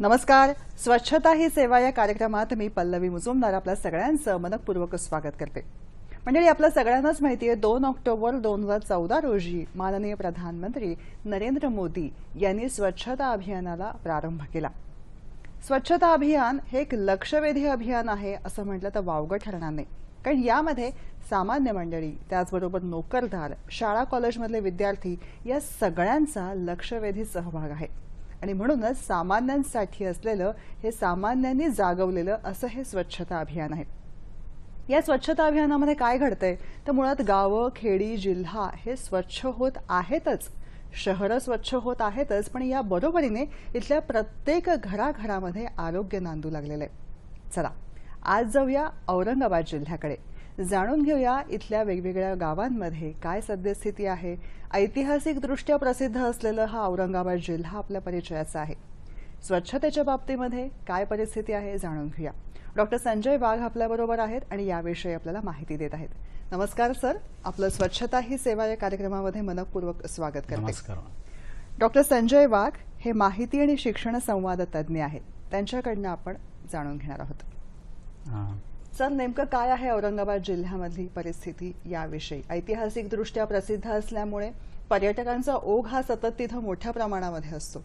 नमस्कार स्वच्छता ही सेवा या कार्यक्रमात मी पल्लवी मुजुमदार आपल्या सगळ्यांचं मनपूर्वक स्वागत करते मंडळी आपल्या सगळ्यांनाच माहिती आहे दोन ऑक्टोबर दोन हजार चौदा रोजी माननीय प्रधानमंत्री नरेंद्र मोदी यांनी स्वच्छता अभियानाला प्रारंभ केला स्वच्छता अभियान हे एक लक्षवेधी अभियान आहे असं म्हटलं तर वावगं ठरणार नाही कारण यामध्ये सामान्य मंडळी त्याचबरोबर नोकरदार शाळा कॉलेजमधले विद्यार्थी या सगळ्यांचा लक्षवेधी सहभाग आहे आणि म्हणूनच सामान्यांसाठी असलेलं हे सामान्यांनी जागवलेलं असं हे स्वच्छता अभियान आहे या स्वच्छता अभियानामध्ये काय घडतंय तर मुळात गावं खेडी जिल्हा हे स्वच्छ होत आहेतच शहरं स्वच्छ होत आहेतच पण या बरोबरीने इथल्या प्रत्येक घराघरामध्ये आरोग्य नांदू लागलेलं आहे चला आज जाऊया औरंगाबाद जिल्ह्याकडे जाणून घेऊया इथल्या वेगवेगळ्या गावांमध्ये काय सद्यस्थिती आहे ऐतिहासिकदृष्ट्या प्रसिद्ध असलेलं हा औरंगाबाद जिल्हा आपल्या परिचयाचा आहे स्वच्छतेच्या बाबतीमध्ये काय परिस्थिती आहे जाणून घेऊया डॉक्टर संजय वाघ आपल्याबरोबर आहेत आणि याविषयी आपल्याला माहिती देत आहेत नमस्कार सर आपलं स्वच्छता ही सेवा या कार्यक्रमामध्ये मनपूर्वक स्वागत करते डॉक्टर संजय वाघ हे माहिती आणि शिक्षण संवाद तज्ञ आहेत त्यांच्याकडनं आपण जाणून घेणार आहोत सर नेमकं काय आहे औरंगाबाद जिल्ह्यामधली परिस्थिती याविषयी ऐतिहासिकदृष्ट्या प्रसिद्ध असल्यामुळे पर्यटकांचा ओघ हा सतत तिथं मोठ्या प्रमाणामध्ये असतो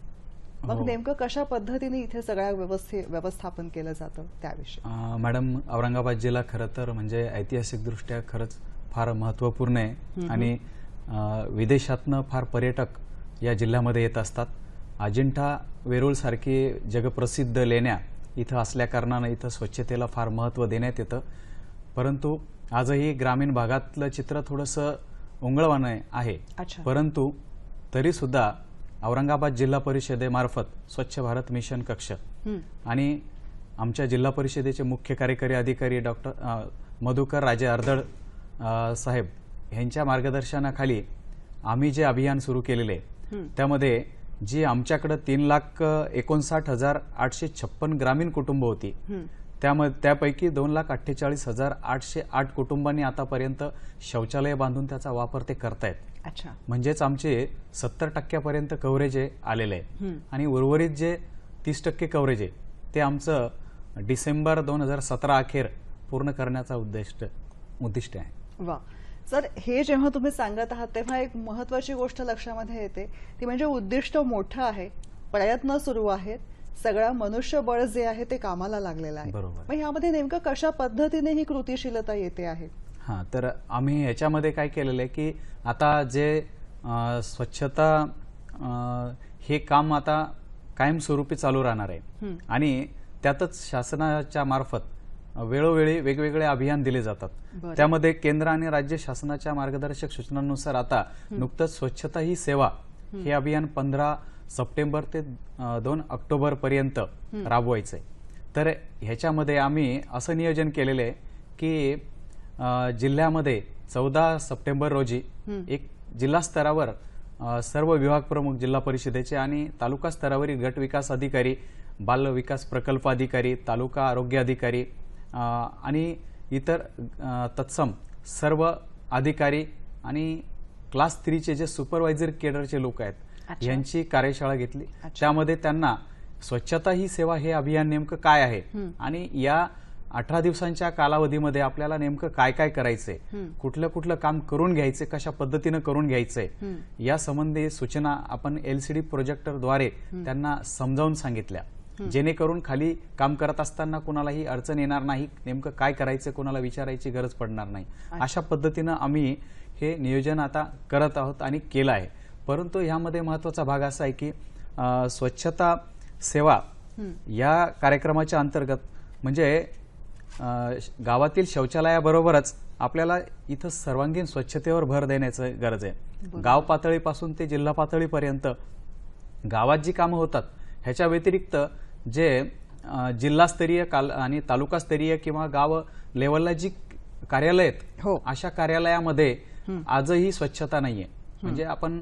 मग हो. नेमकं कशा पद्धतीने इथे सगळ्या व्यवस्थे व्यवस्थापन केलं जातं त्याविषयी मॅडम औरंगाबाद जिल्हा खरं तर म्हणजे ऐतिहासिकदृष्ट्या खरंच फार महत्वपूर्ण आहे आणि विदेशातनं फार पर्यटक या जिल्ह्यामध्ये येत असतात अजिंठा वेरूळसारखी जगप्रसिद्ध लेण्या इथं असल्याकारणानं इथं स्वच्छतेला फार महत्त्व देण्यात येतं परंतु आजही ग्रामीण भागातलं चित्र थोडंसं उंगळवानं आहे परंतु तरीसुद्धा औरंगाबाद जिल्हा परिषदेमार्फत स्वच्छ भारत मिशन कक्ष आणि आमच्या जिल्हा परिषदेचे मुख्य कार्यकारी अधिकारी डॉक्टर मधुकर राजे अर्दळ साहेब यांच्या मार्गदर्शनाखाली आम्ही जे अभियान सुरू केलेले त्यामध्ये जी आमच्याकडे तीन लाख एकोणसाठ हजार आठशे छप्पन ग्रामीण कुटुंब होती त्यामध्ये त्यापैकी दोन लाख अठ्ठेचाळीस हजार आठशे आठ कुटुंबांनी आतापर्यंत शौचालय बांधून त्याचा वापर ते करतायत अच्छा म्हणजेच आमचे सत्तर टक्क्यापर्यंत कव्हरेज आलेले आहे आणि उर्वरित जे तीस टक्के कव्हरेज आहे ते आमचं डिसेंबर दोन हजार सतरा अखेर पूर्ण करण्याचा उद्दिष्ट उद्दिष्ट आहे वा सर हे जेव्हा तुम्ही सांगत आहात तेव्हा एक महत्वाची गोष्ट लक्षामध्ये येते ती म्हणजे उद्दिष्ट मोठं आहे प्रयत्न सुरू आहेत सगळा मनुष्यबळ जे आहे ते कामाला लागलेलं आहे मग यामध्ये नेमकं कशा पद्धतीने ही कृतिशीलता येते आहे हां तर आम्ही याच्यामध्ये काय केलेलं आहे की आता जे स्वच्छता हे काम आता कायमस्वरूपी चालू राहणार आहे आणि त्यातच शासनाच्या मार्फत वेळोवेळी वेगवेगळे अभियान दिले जातात त्यामध्ये केंद्र आणि राज्य शासनाच्या मार्गदर्शक सूचनांनुसार आता नुकतंच स्वच्छता ही सेवा हे अभियान पंधरा सप्टेंबर ते दोन ऑक्टोबर पर्यंत राबवायचंय तर ह्याच्यामध्ये आम्ही असं नियोजन केलेलं आहे की जिल्ह्यामध्ये चौदा सप्टेंबर रोजी एक जिल्हा स्तरावर सर्व विभाग प्रमुख जिल्हा परिषदेचे आणि तालुका स्तरावरील गट विकास अधिकारी बाल विकास प्रकल्प अधिकारी तालुका आरोग्य अधिकारी आणि इतर तत्सम सर्व अधिकारी आणि क्लास थ्रीचे जे सुपरवायझर केडरचे लोक आहेत यांची कार्यशाळा घेतली त्यामध्ये त्यांना स्वच्छता ही सेवा हे अभियान नेमकं काय आहे आणि या अठरा दिवसांच्या कालावधीमध्ये आपल्याला नेमकं काय काय करायचंय कुठलं कुठलं काम करून घ्यायचंय कशा पद्धतीनं करून घ्यायचंय या संबंधी सूचना आपण एलसीडी प्रोजेक्टरद्वारे त्यांना समजावून सांगितल्या जेणेकरून खाली काम करत असताना कोणालाही अडचण येणार नाही नेमकं काय करायचं कोणाला विचारायची गरज पडणार नाही अशा पद्धतीनं आम्ही हे नियोजन आता करत आहोत आणि केलं आहे परंतु ह्यामध्ये महत्वाचा भाग असा आहे की स्वच्छता सेवा या कार्यक्रमाच्या अंतर्गत म्हणजे गावातील शौचालयाबरोबरच आपल्याला इथं सर्वांगीण स्वच्छतेवर भर देण्याचं गरज आहे गाव पातळीपासून ते जिल्हा पातळीपर्यंत गावात जी कामं होतात ह्याच्या व्यतिरिक्त जे जिल्हास्तरीय काल आणि तालुकास्तरीय किंवा गाव लेवलला जी कार्यालय आहेत हो अशा कार्यालयामध्ये आजही स्वच्छता नाहीये म्हणजे आपण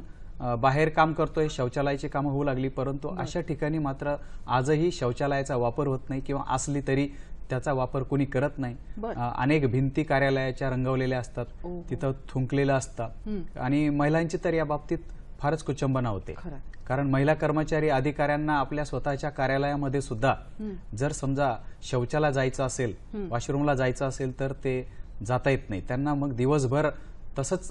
बाहेर काम करतोय शौचालयाची कामं होऊ लागली परंतु अशा ठिकाणी मात्र आजही शौचालयाचा वापर होत नाही किंवा असली तरी त्याचा वापर कोणी करत नाही अनेक भिंती कार्यालयाच्या रंगवलेल्या असतात तिथं थुंकलेलं असतं आणि महिलांची तर या बाबतीत फारच कुचंबना होते कारण महिला कर्मचारी अधिकाऱ्यांना आपल्या स्वतःच्या कार्यालयामध्ये सुद्धा जर समजा शौचाला जायचं असेल वॉशरूमला जायचं असेल तर ते जाता येत नाही त्यांना मग दिवसभर तसंच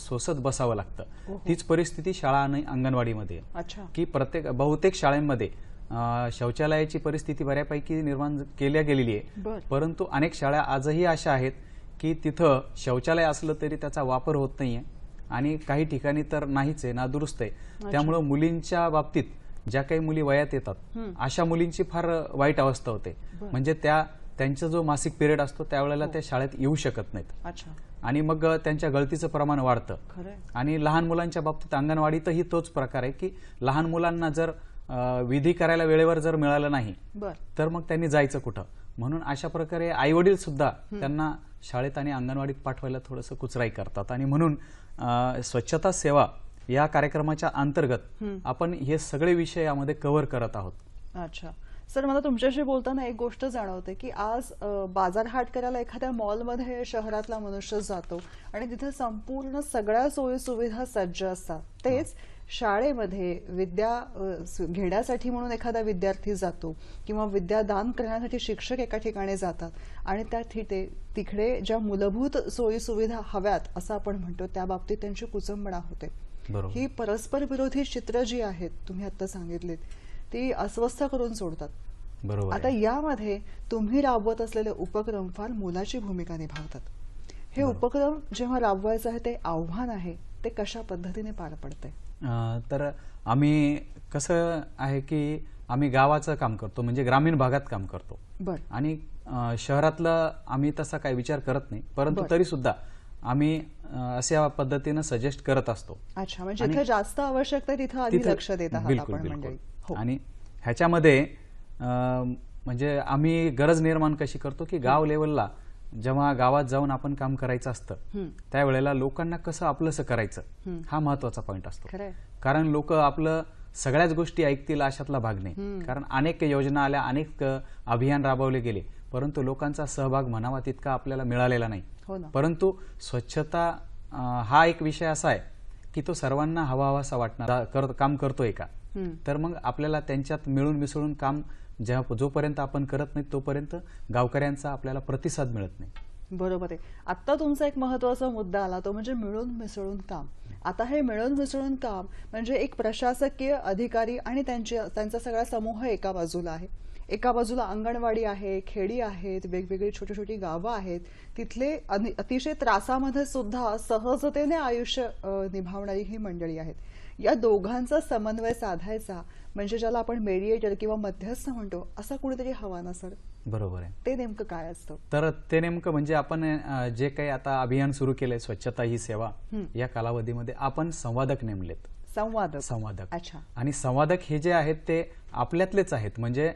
सोसत बसावं लागतं तीच परिस्थिती शाळा आणि अंगणवाडीमध्ये की प्रत्येक बहुतेक शाळांमध्ये शौचालयाची परिस्थिती बऱ्यापैकी निर्माण केल्या गेलेली आहे परंतु अनेक शाळा आजही अशा आहेत की तिथं शौचालय असलं तरी त्याचा वापर होत नाहीये आणि काही ठिकाणी तर नाहीच आहे ना दुरुस्त आहे त्यामुळं मुलींच्या बाबतीत ज्या काही मुली वयात येतात अशा मुलींची फार वाईट अवस्था होते म्हणजे त्या त्यांचा जो मासिक पिरियड असतो त्यावेळेला हो. त्या शाळेत येऊ शकत नाहीत आणि मग त्यांच्या गळतीचं प्रमाण वाढतं आणि लहान मुलांच्या बाबतीत अंगणवाडीतही तोच प्रकार आहे की लहान मुलांना जर विधी करायला वेळेवर जर मिळालं नाही तर मग त्यांनी जायचं कुठं म्हणून अशा प्रकारे आई वडील सुद्धा त्यांना शाळेत आणि अंगणवाडीत पाठवायला थोडंसं कुचराई करतात आणि म्हणून स्वच्छता सेवा या कार्यक्रमाच्या अंतर्गत आपण हे सगळे विषय यामध्ये कव्हर करत आहोत अच्छा सर मला तुमच्याशी बोलताना एक गोष्ट जाणवते की आज बाजारहाट करायला एखाद्या मॉलमध्ये शहरातला मनुष्य जातो आणि तिथे संपूर्ण सगळ्या सोयी सुविधा सज्ज असतात तेच शाळेमध्ये विद्या घेण्यासाठी म्हणून एखादा विद्यार्थी जातो किंवा विद्या दान करण्यासाठी शिक्षक एका ठिकाणी जातात आणि त्या तिथे तिकडे ज्या मूलभूत सोयी सुविधा हव्यात असं आपण म्हणतो त्या बाबतीत त्यांची कुचंबणा होते ही परस्पर विरोधी चित्र जी आहेत तुम्ही आता सांगितलीत ती अस्वस्थ करून सोडतात बरोबर आता यामध्ये तुम्ही राबवत असलेले उपक्रम फार मोलाची भूमिका निभावतात हे उपक्रम जेव्हा राबवायचं आहे ते आव्हान आहे ते कशा पद्धतीने पार पडते तर आम्ही कसं आहे की आम्ही गावाचं काम करतो म्हणजे ग्रामीण भागात काम करतो आणि शहरातलं आम्ही तसा काही विचार करत नाही परंतु तरी सुद्धा आम्ही अशा पद्धतीनं सजेस्ट करत असतो अच्छा म्हणजे जास्त आवश्यकता तिथं लक्ष देत बिलकुल हो. आणि ह्याच्यामध्ये म्हणजे आम्ही गरज निर्माण कशी करतो की गाव लेवलला जेव्हा गावात जाऊन आपण काम करायचं असतं त्यावेळेला लोकांना कसं आपलंसं करायचं हा महत्वाचा पॉईंट असतो कारण लोक आपलं सगळ्याच गोष्टी ऐकतील अशातला भाग नाही कारण अनेक योजना आल्या अनेक अभियान राबवले गेले परंतु लोकांचा सहभाग म्हणावा तितका आपल्याला मिळालेला नाही हो परंतु स्वच्छता हा एक विषय असा आहे की तो सर्वांना हवा हवासा वाटणार काम करतोय का तर मग आपल्याला त्यांच्यात मिळून मिसळून काम जेव्हा जोपर्यंत आपण करत नाही तोपर्यंत गावकऱ्यांचा आपल्याला प्रतिसाद मिळत नाही बरोबर आहे आता तुमचा एक महत्त्वाचा मुद्दा आला तो म्हणजे मिळून मिसळून काम आता हे मिळून मिसळून काम म्हणजे एक प्रशासकीय अधिकारी आणि त्यांची त्यांचा सगळा समूह एका बाजूला आहे एका बाजूला अंगणवाडी आहे खेडी आहेत वेगवेगळी छोटी छोटी गावं आहेत तिथले अतिशय त्रासामध्ये सुद्धा सहजतेने आयुष्य निभावणारी ही मंडळी आहेत या दोघांचा समन्वय साधायचा म्हणजे ज्याला आपण मेडिएटर किंवा मध्यस्थ म्हणतो असा कुणीतरी हवा ना सर बरोबर आहे ते नेमकं काय असतं तर ते नेमकं म्हणजे आपण जे काही आता अभियान सुरू केले स्वच्छता ही सेवा या कालावधीमध्ये आपण संवादक नेमलेत संवादक संवादक अच्छा आणि संवादक हे जे आहेत ते आपल्यातलेच आहेत म्हणजे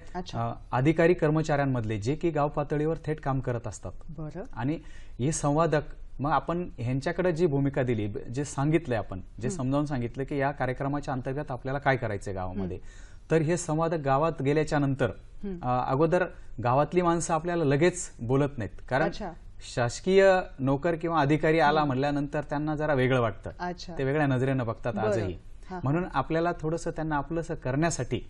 अधिकारी कर्मचाऱ्यांमधले जे की गाव पातळीवर थेट काम करत असतात आणि हे संवादक मग आपण ह्यांच्याकडे जी भूमिका दिली जे सांगितलंय आपण जे समजावून सांगितलं की या कार्यक्रमाच्या अंतर्गत आपल्याला काय करायचंय गावामध्ये तर हे संवादक गावात गेल्याच्या नंतर अगोदर गावातली माणसं आपल्याला लगेच बोलत नाहीत कारण शासकीय नोकर किंवा अधिकारी आला म्हटल्यानंतर त्यांना जरा वेगळं वाटतं ते वेगळ्या नजरेनं बघतात आजही म्हणून आपल्याला थोडंसं त्यांना आपलं करण्यासाठी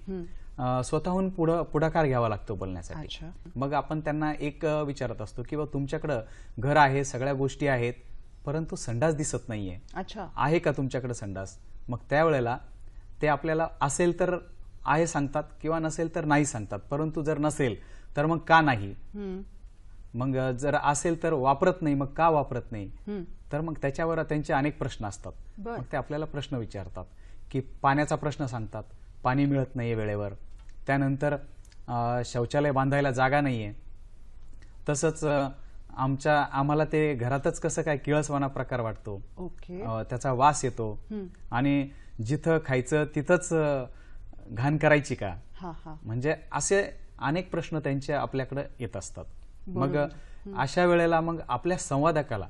स्वतःहून पुढं पुढाकार घ्यावा लागतो बोलण्यासाठी मग आपण त्यांना एक विचारत असतो किंवा तुमच्याकडं घर आहे सगळ्या गोष्टी आहेत परंतु संडास दिसत नाहीये आहे का तुमच्याकडे संडास मग त्यावेळेला ते आपल्याला असेल तर आहे सांगतात किंवा नसेल तर नाही सांगतात परंतु जर नसेल तर मग का नाही मग जर असेल तर वापरत नाही मग का वापरत नाही तर मग त्याच्यावर त्यांचे अनेक प्रश्न असतात मग ते आपल्याला प्रश्न विचारतात की पाण्याचा प्रश्न सांगतात पाणी मिळत नाहीये वेळेवर त्यानंतर शौचालय बांधायला जागा नाहीये तसंच आमच्या आम्हाला ते घरातच कसं काय किळसवाना प्रकार वाटतो त्याचा वास येतो आणि जिथं खायचं तिथंच घाण करायची का म्हणजे असे अनेक प्रश्न त्यांचे आपल्याकडे येत असतात मग अशा वेळेला मग आपल्या संवादकाला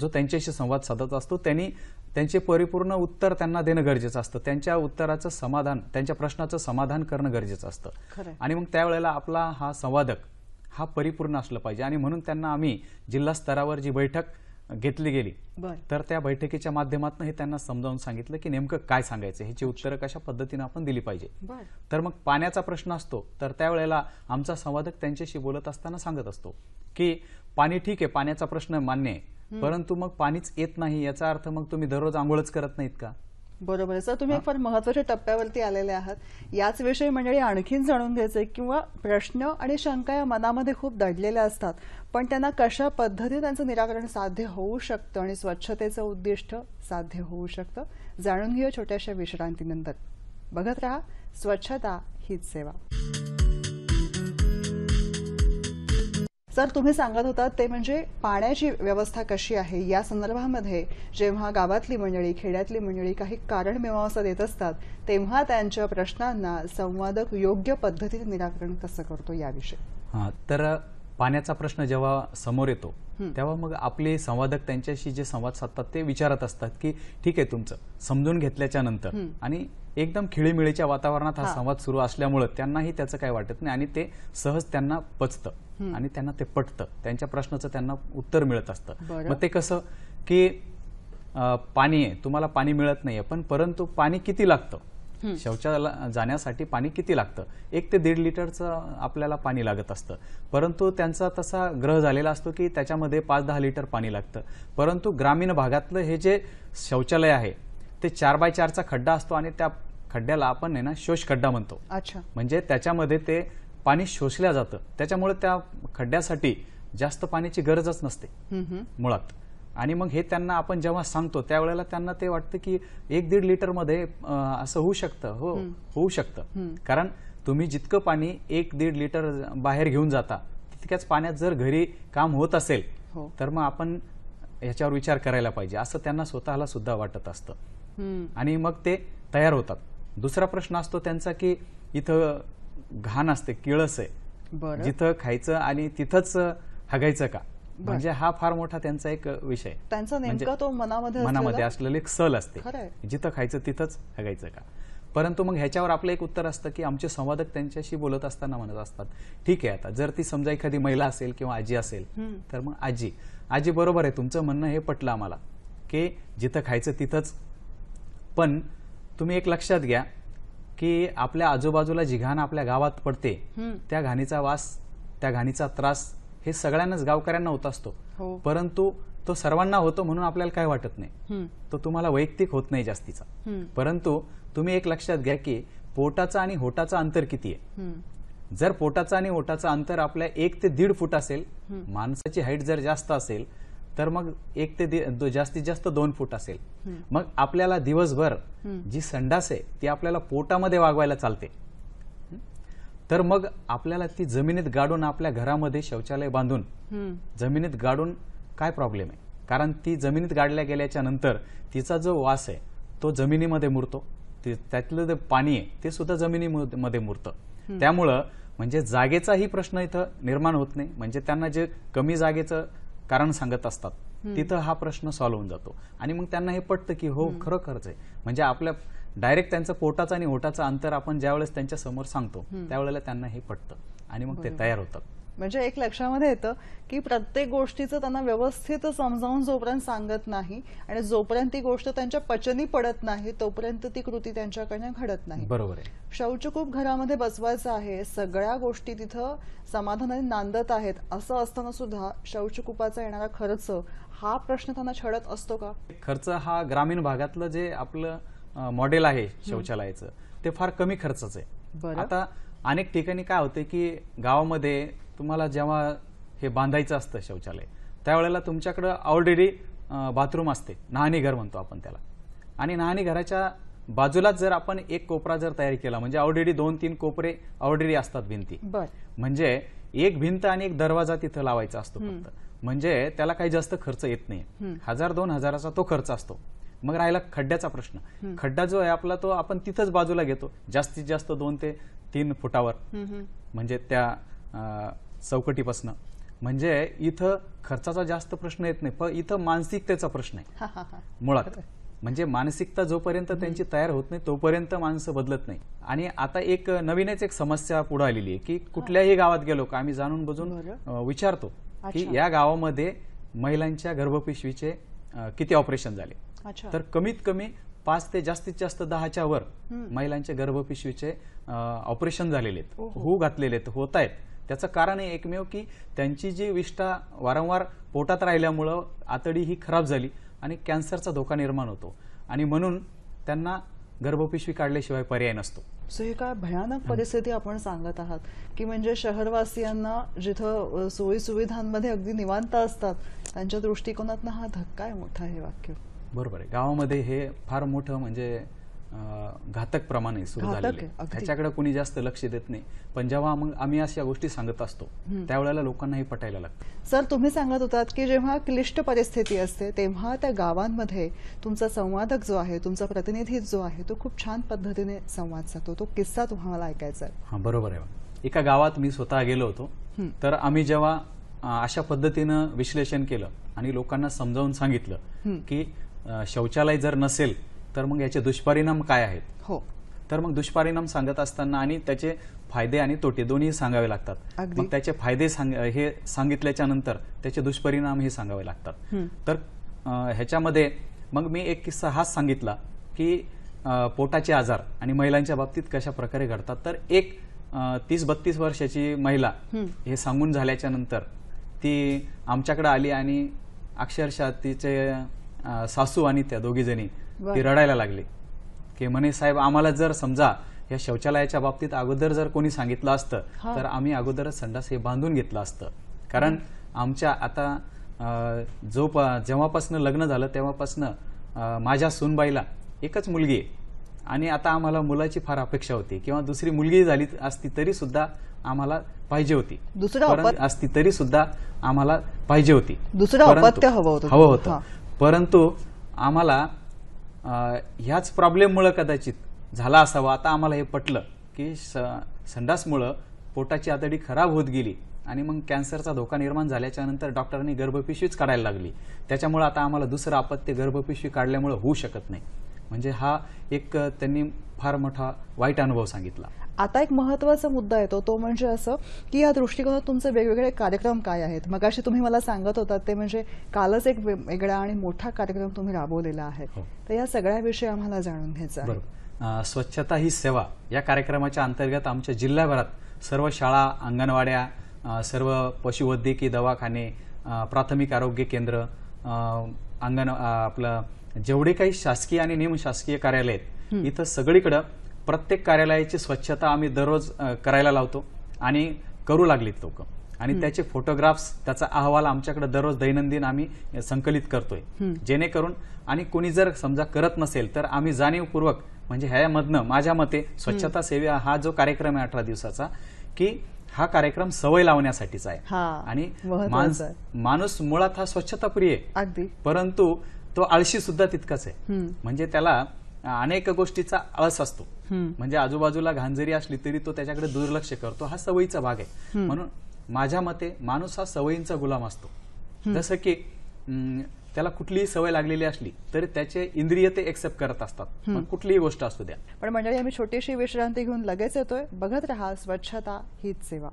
जो त्यांच्याशी संवाद साधत असतो त्यांनी त्यांचे परिपूर्ण उत्तर त्यांना देणं गरजेचं असतं त्यांच्या उत्तराचं समाधान त्यांच्या प्रश्नाचं समाधान करणं गरजेचं असतं आणि मग त्यावेळेला आपला हा संवादक हा परिपूर्ण असलं पाहिजे आणि म्हणून त्यांना आम्ही जिल्हा स्तरावर जी बैठक घेतली गेली तर त्या बैठकीच्या माध्यमातून हे त्यांना समजावून सांगितलं की नेमकं काय सांगायचं ह्याची उत्तरं कशा पद्धतीनं आपण दिली पाहिजे तर मग पाण्याचा प्रश्न असतो तर त्यावेळेला आमचा संवादक त्यांच्याशी बोलत असताना सांगत असतो की पाणी ठीक आहे पाण्याचा प्रश्न मान्य आहे परंतु मग पाणीच येत नाही याचा अर्थ मग तुम्ही दररोज आंघोळच करत नाहीत का बरोबर सर तुम्ही एक फार महत्वाच्या टप्प्यावरती आलेले आहात याच विषयी मंडळी आणखीन जाणून घ्यायचे किंवा प्रश्न आणि शंका या मनामध्ये खूप दडलेल्या असतात पण त्यांना कशा पद्धतीने त्यांचं निराकरण साध्य होऊ शकतं आणि स्वच्छतेचं उद्दिष्ट साध्य होऊ शकतं जाणून घेऊ छोट्याशा विश्रांतीनंतर बघत राहा स्वच्छता हीच सेवा सर तुम्ही सांगत होता ते म्हणजे पाण्याची व्यवस्था कशी आहे या संदर्भामध्ये जेव्हा गावातली मंडळी खेड्यातली मंडळी काही कारण मिळवासा देत असतात तेव्हा त्यांच्या प्रश्नांना संवादक योग्य पद्धतीने निराकरण कसं करतो याविषयी हां तर पाण्याचा प्रश्न जेव्हा समोर येतो तेव्हा मग आपले संवादक त्यांच्याशी जे संवाद साधतात ते विचारत असतात की ठीक आहे तुमचं समजून घेतल्याच्या नंतर आणि एकदम खिळीमिळीच्या वातावरणात हा संवाद सुरू असल्यामुळे त्यांनाही त्याचं काही वाटत नाही आणि ते सहज त्यांना पचतं आणि त्यांना ते पटतं त्यांच्या प्रश्नाचं त्यांना उत्तर मिळत असतं मग ते कसं की पाणी आहे तुम्हाला पाणी मिळत नाहीये पण परंतु पाणी किती लागतं शौचाला जाण्यासाठी पाणी किती लागतं एक ते दीड लिटरचं आपल्याला पाणी लागत असतं परंतु त्यांचा तसा ग्रह झालेला असतो की त्याच्यामध्ये पाच दहा लिटर पाणी लागतं परंतु ग्रामीण भागातलं हे जे शौचालय आहे ते चार बाय चारचा खड्डा असतो आणि त्या खड्ड्याला आपण आहे ना शोष खड्डा म्हणतो अच्छा म्हणजे त्याच्यामध्ये ते पाणी शोषल्या जातं त्याच्यामुळे त्या खड्ड्यासाठी जास्त पाण्याची गरजच नसते मुळात आणि मग हे त्यांना आपण जेव्हा सांगतो त्यावेळेला त्यांना ते वाटतं की एक दीड लिटरमध्ये असं होऊ शकतं हो होऊ शकतं कारण तुम्ही जितकं पाणी एक दीड लिटर बाहेर घेऊन जाता तितक्याच पाण्यात जर घरी काम होत असेल हो. तर मग आपण याच्यावर विचार करायला पाहिजे असं त्यांना स्वतःला सुद्धा वाटत असतं आणि मग ते तयार होतात दुसरा प्रश्न असतो त्यांचा की इथं घाण असते किळस आहे जिथं खायचं आणि तिथंच हगायचं का म्हणजे हा फार मोठा त्यांचा एक विषय त्यांचा नेमका म्हणजे तो मनामध्ये मनामध्ये असलेले एक सल असते जिथं खायचं तिथंच हगायचं का परंतु मग ह्याच्यावर आपलं एक उत्तर असतं की आमचे संवादक त्यांच्याशी बोलत असताना म्हणत असतात ठीक आहे आता जर ती समजा एखादी महिला असेल किंवा आजी असेल तर मग आजी आजी बरोबर आहे तुमचं म्हणणं हे पटलं आम्हाला की जिथं खायचं तिथंच पण तुम्ही एक लक्षात घ्या की आपल्या आजूबाजूला जी घाण आपल्या गावात पडते त्या घाणीचा वास त्या घाणीचा त्रास हे सगळ्यांनाच गावकऱ्यांना होत असतो हो. परंतु तो सर्वांना होतो म्हणून आपल्याला काय वाटत नाही तो तुम्हाला वैयक्तिक होत नाही जास्तीचा परंतु तुम्ही एक लक्षात घ्या की पोटाचा आणि होटाचा अंतर किती आहे जर पोटाचा आणि ओटाचं अंतर आपल्या एक ते दीड फूट असेल माणसाची हाईट जर जास्त असेल तर मग एक ते जास्तीत जास्त दोन फूट असेल मग आपल्याला दिवसभर जी संडास आहे ती आपल्याला पोटामध्ये वागवायला चालते तर मग आपल्याला ती जमिनीत गाडून आपल्या घरामध्ये शौचालय बांधून जमिनीत गाडून काय प्रॉब्लेम आहे कारण ती जमिनीत गाडल्या गेल्याच्या नंतर तिचा जो वास आहे तो जमिनीमध्ये मुरतो त्यातलं जे पाणी आहे ते सुद्धा जमिनीमध्ये मुरतं त्यामुळं म्हणजे जागेचाही प्रश्न इथं निर्माण होत नाही म्हणजे त्यांना जे कमी जागेचं कारण सांगत असतात तिथं हा प्रश्न सॉल्व्ह होऊन जातो आणि मग त्यांना हे पटतं की हो खरं खरोखरच आहे म्हणजे आपल्या डायरेक्ट त्यांचा पोटाचा आणि ओटाचा अंतर आपण ज्यावेळेस त्यांच्या समोर सांगतो त्यावेळेला त्यांना हे पटतं आणि मग ते तयार होतात म्हणजे एक लक्षामध्ये येतं की प्रत्येक गोष्टीचं त्यांना व्यवस्थित समजावून जोपर्यंत सांगत नाही आणि जोपर्यंत ती गोष्ट त्यांच्या पचनी पडत नाही तोपर्यंत ती कृती त्यांच्याकडनं घडत नाही बरोबर शौचकूप घरामध्ये बसवायचं आहे सगळ्या गोष्टी तिथं समाधानाने नांदत आहेत असं असताना सुद्धा शौचकूपाचा येणारा खर्च हा प्रश्न त्यांना छडत असतो का खर्च हा ग्रामीण भागातलं जे आपलं मॉडेल आहे शौचालयाचं ते फार कमी खर्चाचं आहे आता अनेक ठिकाणी काय होते की गावामध्ये तुम्हाला जेव्हा हे बांधायचं असतं शौचालय त्यावेळेला तुमच्याकडं ऑलरेडी बाथरूम असते घर म्हणतो आपण त्याला आणि घराच्या बाजूलाच जर आपण एक कोपरा जर तयार केला म्हणजे ऑलरेडी दोन तीन कोपरे ऑलरेडी असतात भिंती म्हणजे एक भिंत आणि एक दरवाजा तिथं लावायचा असतो फक्त म्हणजे त्याला काही जास्त खर्च येत नाही हजार दोन हजाराचा तो खर्च असतो मग राहिला खड्ड्याचा प्रश्न खड्डा जो आहे आपला तो आपण तिथंच बाजूला घेतो जास्तीत जास्त दोन ते तीन फुटावर म्हणजे त्या चौकटीपासनं म्हणजे इथं खर्चाचा जास्त प्रश्न येत नाही पण इथं मानसिकतेचा प्रश्न आहे मुळात म्हणजे मानसिकता जोपर्यंत त्यांची तयार होत नाही तोपर्यंत माणसं बदलत नाही आणि आता एक नवीनच एक समस्या पुढे आलेली आहे की कुठल्याही गावात गेलो का आम्ही जाणून बुजून विचारतो की या गावामध्ये महिलांच्या गर्भपिशवीचे किती ऑपरेशन झाले तर कमीत कमी पाच ते जास्तीत जास्त दहाच्या वर महिलांच्या गर्भपिशवीचे ऑपरेशन झालेले आहेत हो घातलेले आहेत होत आहेत त्याचं कारण हे एकमेव की त्यांची जी विष्ठा वारंवार पोटात राहिल्यामुळं आतडी ही खराब झाली आणि कॅन्सरचा धोका निर्माण होतो आणि म्हणून त्यांना गर्भपिशवी काढल्याशिवाय पर्याय नसतो सो ही काय भयानक परिस्थिती आपण सांगत आहात की म्हणजे शहरवासियांना जिथं सोयी सुविधांमध्ये अगदी निवांत असतात त्यांच्या दृष्टिकोनातनं हा धक्का आहे मोठा हे वाक्य बरोबर आहे गावामध्ये हे फार मोठं म्हणजे घातक प्रमाणे सुरू झालेले त्याच्याकडे कोणी जास्त लक्ष देत नाही पण जेव्हा मग आम्ही अशा गोष्टी सांगत असतो त्यावेळेला लोकांना हे पटायला लागतं सर तुम्ही सांगत होतात की जेव्हा क्लिष्ट परिस्थिती असते तेव्हा त्या गावांमध्ये तुमचा संवादक जो आहे तुमचा प्रतिनिधी जो आहे तो खूप छान पद्धतीने संवाद साधतो तो किस्सा तुम्हाला ऐकायचा हा बरोबर आहे एका गावात मी स्वतः गेलो होतो तर आम्ही जेव्हा अशा पद्धतीनं विश्लेषण केलं आणि लोकांना समजावून सांगितलं की शौचालय जर नसेल तर मग याचे दुष्परिणाम काय आहेत हो तर मग दुष्परिणाम सांगत असताना आणि त्याचे फायदे आणि तोटे दोन्ही सांगावे लागतात मग त्याचे फायदे सांग हे सांगितल्याच्या नंतर त्याचे दुष्परिणाम हे सांगावे लागतात तर ह्याच्यामध्ये मग मी एक किस्सा हाच सांगितला की पोटाचे आजार आणि महिलांच्या बाबतीत कशा प्रकारे घडतात तर एक तीस बत्तीस वर्षाची महिला हे सांगून झाल्याच्या नंतर ती आमच्याकडे आली आणि अक्षरशः तिचे सासू आणि त्या दोघीजणी ती रडायला लागली की म्हणे साहेब आम्हाला जर समजा या शौचालयाच्या बाबतीत अगोदर जर कोणी सांगितलं असतं हो. तर आम्ही अगोदरच संडास हे बांधून घेतलं असतं कारण आमच्या आता जो जेव्हापासनं लग्न झालं तेव्हापासनं माझ्या सूनबाईला एकच मुलगी आहे आणि आता आम्हाला मुलाची फार अपेक्षा होती किंवा दुसरी मुलगी झाली असती तरी सुद्धा आम्हाला पाहिजे होती दुसरं असती तरी सुद्धा आम्हाला पाहिजे होती दुसरं हवं होतं परंतु आम्हाला ह्याच प्रॉब्लेममुळं कदाचित झाला असावा आता आम्हाला हे पटलं की स संडासमुळं पोटाची आतडी खराब होत गेली आणि मग कॅन्सरचा धोका निर्माण झाल्याच्या नंतर डॉक्टरांनी गर्भपिशवीच काढायला लागली त्याच्यामुळं आता आम्हाला दुसरं आपत्य गर्भपिशवी काढल्यामुळं होऊ शकत नाही म्हणजे हा एक त्यांनी फार मोठा वाईट अनुभव सांगितला आता एक महत्वाचा मुद्दा येतो तो म्हणजे असं की या दृष्टिकोनात तुमचे वेगवेगळे कार्यक्रम काय आहेत मग तुम्ही मला सांगत होता ते म्हणजे कालच एक वेगळा आणि मोठा कार्यक्रम तुम्ही राबवलेला आहे हो. तर या सगळ्याविषयी आम्हाला जाणून घ्यायचा स्वच्छता ही सेवा या कार्यक्रमाच्या अंतर्गत आमच्या जिल्ह्याभरात सर्व शाळा अंगणवाड्या सर्व पशुवैद्यकीय दवाखाने प्राथमिक आरोग्य केंद्र अंगण आपलं जेवढे काही शासकीय आणि निमशासकीय कार्यालय आहेत इथं सगळीकडं प्रत्येक कार्यालयाची स्वच्छता आम्ही दररोज करायला लावतो आणि करू लागलीत लोक आणि त्याचे फोटोग्राफ्स त्याचा अहवाल आमच्याकडे दररोज दैनंदिन आम्ही संकलित करतोय जेणेकरून आणि कोणी जर समजा करत नसेल तर आम्ही जाणीवपूर्वक म्हणजे ह्यामधनं माझ्या मते स्वच्छता सेवा हा जो कार्यक्रम आहे अठरा दिवसाचा की हा कार्यक्रम सवय लावण्यासाठीचा आहे आणि माणूस मुळात हा स्वच्छताप्रिय अगदी परंतु तो आळशी सुद्धा तितकाच आहे म्हणजे त्याला अनेक गोष्टीचा आळस असतो म्हणजे आजूबाजूला घांजरी असली तरी तो त्याच्याकडे दुर्लक्ष करतो हा सवयीचा भाग आहे म्हणून माझ्या मते माणूस हा सवयींचा गुलाम असतो जसं की त्याला कुठलीही सवय लागलेली असली तरी त्याचे इंद्रिय ते एक्सेप्ट करत असतात कुठलीही गोष्ट असू द्या पण म्हणजे आम्ही छोटीशी विश्रांती घेऊन लगेच येतोय बघत राहा स्वच्छता हीच सेवा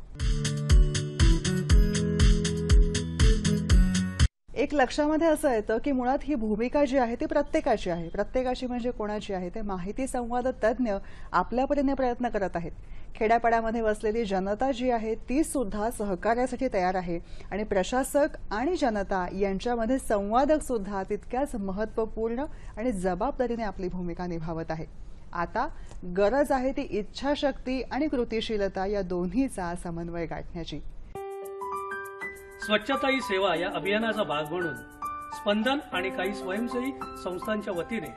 एक लक्षामध्ये असं येतं की मुळात ही भूमिका जी आहे ती प्रत्येकाची आहे प्रत्येकाची म्हणजे कोणाची आहे ते माहिती संवाद तज्ज्ञ आपल्या परीने प्रयत्न करत आहेत खेड्यापाड्यामध्ये वसलेली जनता जी आहे ती सुद्धा सहकार्यासाठी तयार आहे आणि प्रशासक आणि जनता यांच्यामध्ये संवादक सुद्धा तितक्याच महत्त्वपूर्ण आणि जबाबदारीने आपली भूमिका निभावत आहे आता गरज आहे ती इच्छाशक्ती आणि कृतिशीलता या दोन्हीचा समन्वय गाठण्याची स्वच्छता ही सेवा या अभियानाचा भाग म्हणून स्पंदन आणि काही स्वयंसेवी संस्थांच्या वतीने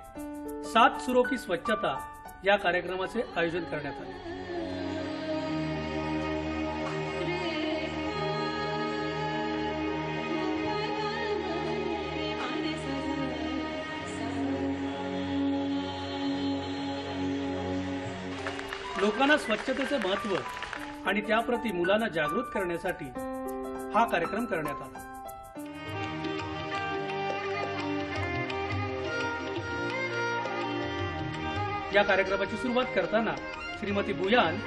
सात सुरोपी स्वच्छता या कार्यक्रमाचे आयोजन करण्यात आले लोकांना स्वच्छतेचे महत्व आणि त्याप्रती मुलांना जागृत करण्यासाठी हा कार्यक्रम करण्यात आला या कार्यक्रमाची सुरुवात करताना श्रीमती भुयान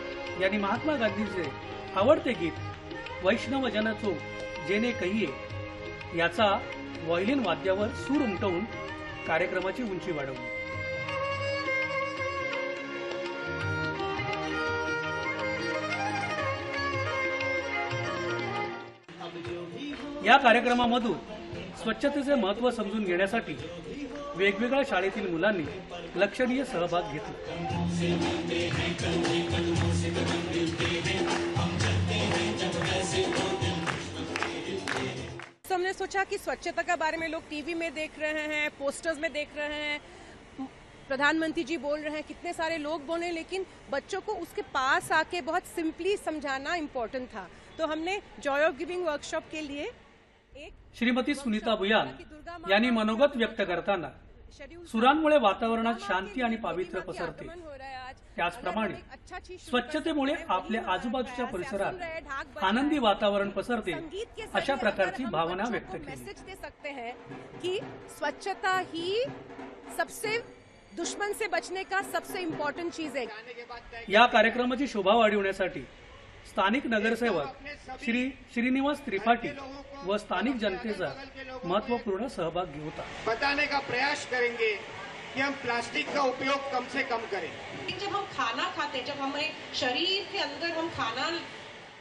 यांनी महात्मा गांधीचे आवडते गीत वैष्णव जनचो जेने कहिये याचा व्हायलिन वाद्यावर सूर उमटवून कार्यक्रमाची उंची वाढवली या स्वच्छते से महत्व समझू घे वेगवेग् शाळेतील मुला लक्षणीय सहभाग तो हमने सोचा कि स्वच्छता के बारे में लोग टीवी में देख रहे हैं पोस्टर्स में देख रहे हैं प्रधानमंत्री जी बोल रहे हैं कितने सारे लोग बोल रहे हैं लेकिन बच्चों को उसके पास आके बहुत सिंपली समझाना इम्पोर्टेंट था तो हमने जॉय ऑफ गिविंग वर्कशॉप के लिए श्रीमती सुनीता बुयाल यांनी मनोगत व्यक्त करताना सुरांमुळे वातावरणात शांती आणि पावित्र्य पसरते त्याचप्रमाणे स्वच्छतेमुळे आपल्या आजूबाजूच्या परिसरात आनंदी वातावरण पसरते अशा प्रकारची भावना व्यक्त केली की स्वच्छता ही सबसे दुश्मन से बचने का सबसे इम्पॉर्टंट चीज आहे या कार्यक्रमाची शोभा वाढविण्यासाठी स्थानिक नगरसेवक श्री श्रीनिवास त्रिपाठी व स्थानिक जनतेचा महत्वपूर्ण सहभाग होता बताने का प्रयास करेंगे कि हम प्लास्टिक का उपयोग कम से कम करें जब हम खाना खाते जब हमारे शरीर के अंदर हम खाना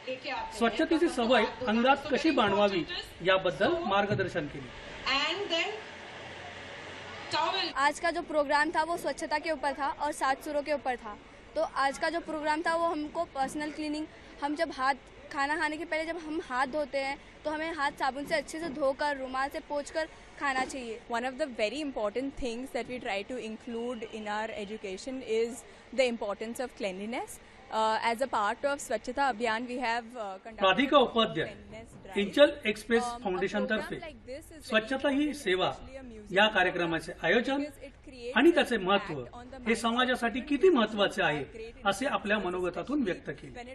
की सवय अंगात तो कशी बांधवावी याबद्दल मार्गदर्शन के केले आज का जो प्रोग्राम था वो स्वच्छता के ऊपर था और सात सुरों के ऊपर था तो आज का जो प्रोग्राम था वो हमको पर्सनल क्लीनिंग हम जब हाथ खाना खाने के पहले जब हम हाथ धोते हैं तो हमें हाथ साबुन से अच्छे से धोकर रुमाल से पोच कर खाना चाहिए one of the very important things that we try to include in our education is the importance of cleanliness as a part of Swachhata Abhiyan we have Radhika Upadhyay इंचल एक्सप्रेस फाउंडेशन तर्फे स्वच्छता ही सेवा या कार्यक्रमाचे आयोजन आणि त्याचे महत्व हे समाजासाठी किती महत्वाचे आहे असे आपल्या मनोगतातून व्यक्त केले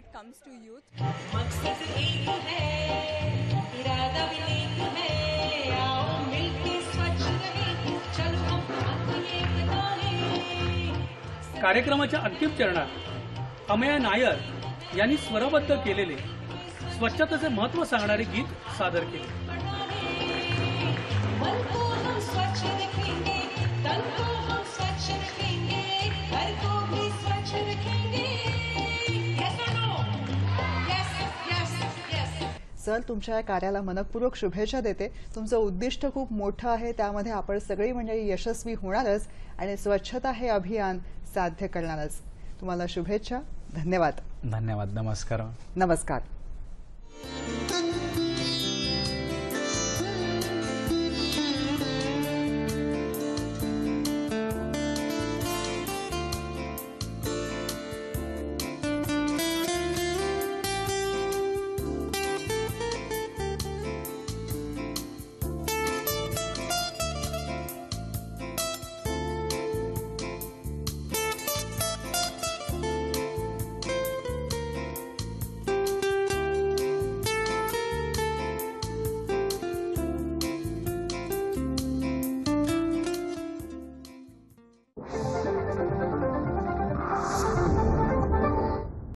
कार्यक्रमाच्या अंतिम चरणात अमया नायर यांनी स्वरबद्ध केलेले स्वच्छतेचे महत्व सांगणारे गीत सादर केले सर तुमच्या या कार्याला मनपूर्वक शुभेच्छा देते तुमचं उद्दिष्ट खूप मोठं आहे त्यामध्ये आपण सगळी म्हणजे यशस्वी होणारच आणि स्वच्छता हे अभियान साध्य करणारच तुम्हाला शुभेच्छा धन्यवाद धन्यवाद नमस्कार नमस्कार